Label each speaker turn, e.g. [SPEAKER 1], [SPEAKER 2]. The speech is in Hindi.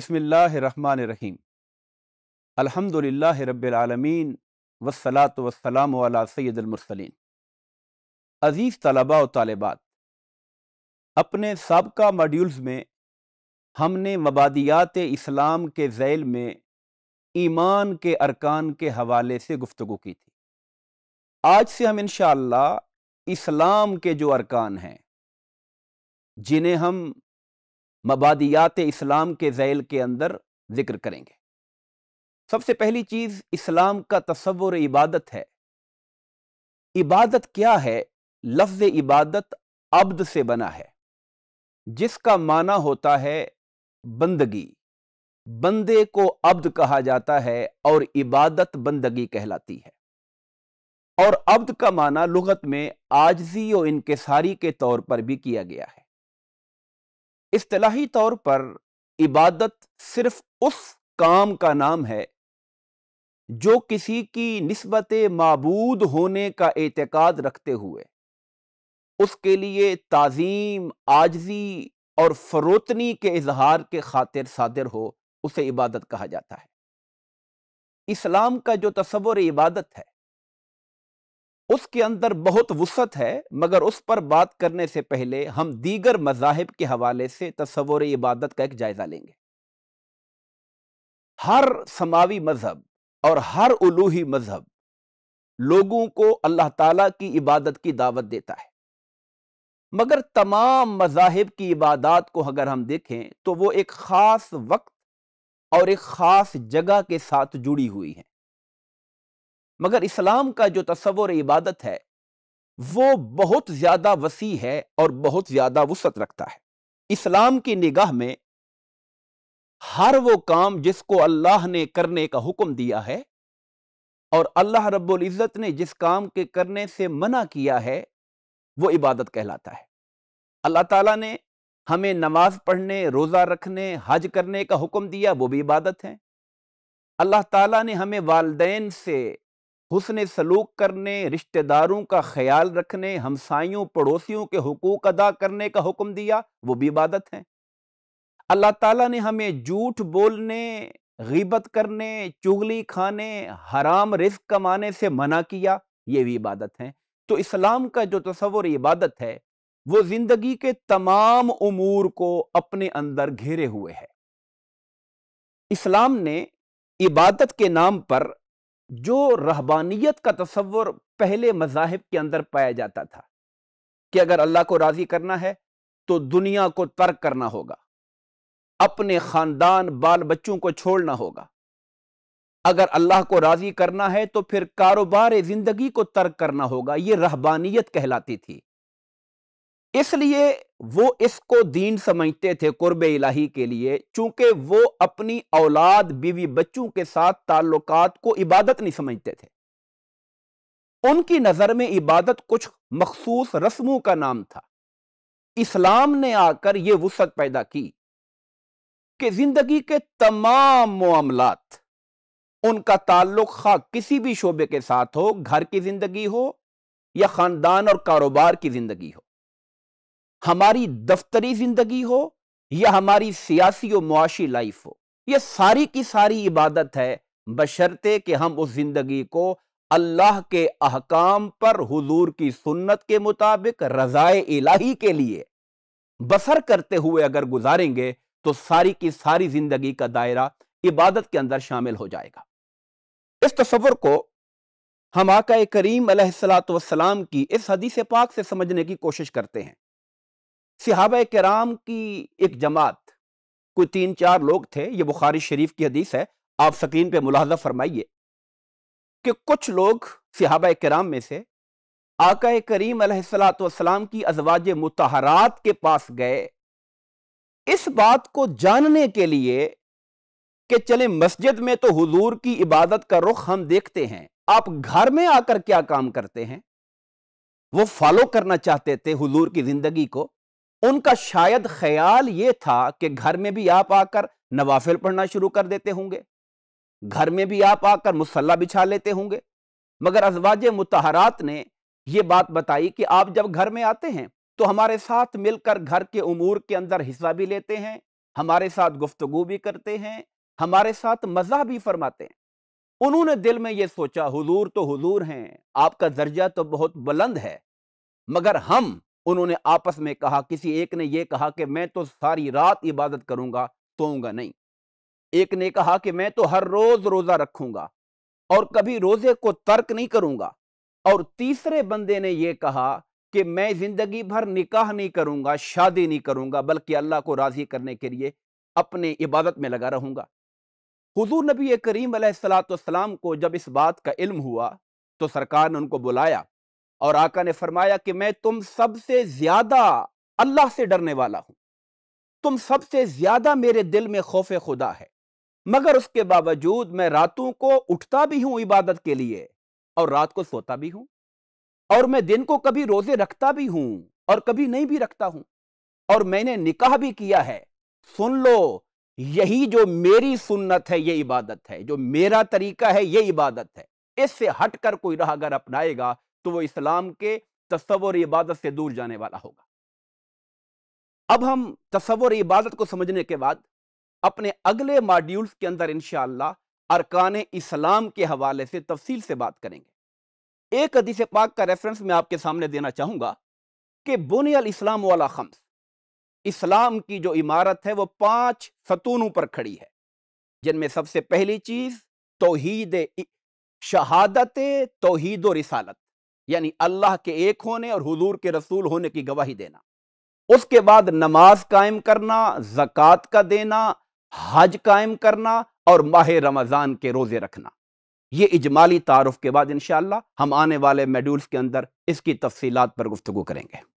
[SPEAKER 1] बसमीम अलहमदिल्ला रबालमीन वसलात वसलाम सैदमरसलिन अज़ीज़ तलबा व तालबात अपने सबका मॉड्यूल्स में हमने मबादियात इस्लाम के जैल में ईमान के अरकान के हवाले से गुफ्तु की थी आज से हम इन इस्लाम के जो अरकान हैं जिन्हें हम मबादियात इस्लाम के जैल के अंदर ज़िक्र करेंगे सबसे पहली चीज़ इस्लाम का तस्वुर इबादत है इबादत क्या है लफ्ज़ इबादत अब्द से बना है जिसका माना होता है बंदगी बंदे को अब्द कहा जाता है और इबादत बंदगी कहलाती है और अब्द का माना लुगत में आजजी और इनकेसारी के तौर पर भी किया गया है इस्तलाही तौर पर इबादत सिर्फ उस काम का नाम है जो किसी की नस्बत मबूद होने का एतक़ाद रखते हुए उसके लिए ताज़ीम आजजी और फरोतनी के इजहार के खातिर सादिर हो उसे इबादत कहा जाता है इस्लाम का जो तस्वर इबादत है उसके अंदर बहुत वसत है मगर उस पर बात करने से पहले हम दीगर मजाहब के हवाले से तस्वर इबादत का एक जायज़ा लेंगे हर समावी मजहब और हर उलूही मजहब लोगों को अल्लाह ताला की इबादत की दावत देता है मगर तमाम मजाहब की इबादत को अगर हम देखें तो वो एक ख़ास वक्त और एक ख़ास जगह के साथ जुड़ी हुई हैं मगर इस्लाम का जो तस्वर इबादत है वो बहुत ज़्यादा वसी है और बहुत ज़्यादा वसत रखता है इस्लाम की निगाह में हर वो काम जिसको अल्लाह ने करने का हुक्म दिया है और अल्लाह रब्बुल इज़्ज़त ने जिस काम के करने से मना किया है वो इबादत कहलाता है अल्लाह ताला ने हमें नमाज पढ़ने रोज़ा रखने हज करने का हुक्म दिया वो भी इबादत है अल्लाह ताला ने हमें वालदेन से हुसन सलूक करने रिश्तेदारों का ख्याल रखने हमसायों पड़ोसियों के हकूक़ अदा करने का हुक्म दिया वो भी इबादत है अल्लाह ताला ने हमें झूठ बोलने गीबत करने चुगली खाने हराम रिस्क कमाने से मना किया ये भी इबादत है तो इस्लाम का जो तस्वर इबादत है वो ज़िंदगी के तमाम उमूर को अपने अंदर घेरे हुए है इस्लाम ने इबादत के नाम पर जो रहबानियत का तस्वर पहले मजाहब के अंदर पाया जाता था कि अगर अल्लाह को राज़ी करना है तो दुनिया को तर्क करना होगा अपने ख़ानदान बाल बच्चों को छोड़ना होगा अगर अल्लाह को राज़ी करना है तो फिर कारोबार ज़िंदगी को तर्क करना होगा ये रहबानियत कहलाती थी इसलिए वो इसको दीन समझते थे कुर्ब इलाही के लिए चूंकि वो अपनी औलाद बीवी बच्चों के साथ ताल्लुकात को इबादत नहीं समझते थे उनकी नज़र में इबादत कुछ मखसूस रस्मों का नाम था इस्लाम ने आकर यह वसत पैदा की कि जिंदगी के तमाम मामलात उनका ताल्लुक खा किसी भी शोबे के साथ हो घर की जिंदगी हो या खानदान और कारोबार की जिंदगी हो हमारी दफ्तरी जिंदगी हो या हमारी सियासी और मुआशी लाइफ हो यह सारी की सारी इबादत है बशर्ते कि हम उस जिंदगी को अल्लाह के अहकाम पर हुजूर की सुन्नत के मुताबिक रजाए इलाही के लिए बसर करते हुए अगर गुजारेंगे तो सारी की सारी जिंदगी का दायरा इबादत के अंदर शामिल हो जाएगा इस तस्वर को हम आका करीम सलाम की इस हदीस पाक से समझने की कोशिश करते हैं सिहाब कराम की एक जमात कोई तीन चार लोग थे ये बुखारी शरीफ की हदीस है आप सकीन पे मुलाजा फरमाइए कि कुछ लोग सिहाब कराम में से आका करीम सलाम की अजवाज मतहरात के पास गए इस बात को जानने के लिए कि चले मस्जिद में तो हुजूर की इबादत का रुख हम देखते हैं आप घर में आकर क्या काम करते हैं वो फॉलो करना चाहते थे हुजूर की जिंदगी को उनका शायद ख्याल ये था कि घर में भी आप आकर नवाफिल पढ़ना शुरू कर देते होंगे घर में भी आप आकर मुसल्ला बिछा लेते होंगे मगर अजवाज मतहरात ने यह बात बताई कि आप जब घर में आते हैं तो हमारे साथ मिलकर घर के उमूर के अंदर हिस्सा भी लेते हैं हमारे साथ गुफ्तगु भी करते हैं हमारे साथ मज़ा भी फरमाते हैं उन्होंने दिल में यह सोचा हुजूर तो हुजूर हैं आपका दर्जा तो बहुत बुलंद है मगर हम उन्होंने आपस में कहा किसी एक ने यह कहा कि मैं तो सारी रात इबादत करूंगा सोऊंगा नहीं एक ने कहा कि मैं तो हर रोज रोजा रखूंगा और कभी रोजे को तर्क नहीं करूंगा और तीसरे बंदे ने यह कहा कि मैं जिंदगी भर निकाह नहीं करूंगा शादी नहीं करूंगा बल्कि अल्लाह को राजी करने के लिए अपने इबादत में लगा रहूंगा हुजूर नबी करीम सलाम को जब इस बात का इल्म हुआ तो सरकार ने उनको बुलाया और आका ने फरमाया कि मैं तुम सबसे ज्यादा अल्लाह से डरने वाला हूं तुम सबसे ज्यादा मेरे दिल में खौफ खुदा है मगर उसके बावजूद मैं रातों को उठता भी हूं इबादत के लिए और रात को सोता भी हूं और मैं दिन को कभी रोजे रखता भी हूं और कभी नहीं भी रखता हूं और मैंने निकाह भी किया है सुन लो यही जो मेरी सुन्नत है ये इबादत है जो मेरा तरीका है ये इबादत है इससे हटकर कोई राह अगर अपनाएगा तो वो इस्लाम के तस्वर इबादत से दूर जाने वाला होगा अब हम तस्वर इबादत को समझने के बाद अपने अगले मॉड्यूल्स के अंदर इन अरकान इस्लाम के हवाले से तफसील से बात करेंगे एक अदीस पाक का रेफरेंस मैं आपके सामने देना चाहूंगा कि बुन इस्लाम वाला खम्स इस्लाम की जो इमारत है वो पांच सतूनों पर खड़ी है जिनमें सबसे पहली चीज़ तोहीद शहादत तोहीद रिसालत यानी अल्लाह के एक होने और हुजूर के रसूल होने की गवाही देना उसके बाद नमाज कायम करना ज़क़़त का देना हज कायम करना और माह रमज़ान के रोज़े रखना ये इजमाली तारफ़ के बाद इन हम आने वाले मेड्यूल्स के अंदर इसकी तफसीत पर गुफ्तु करेंगे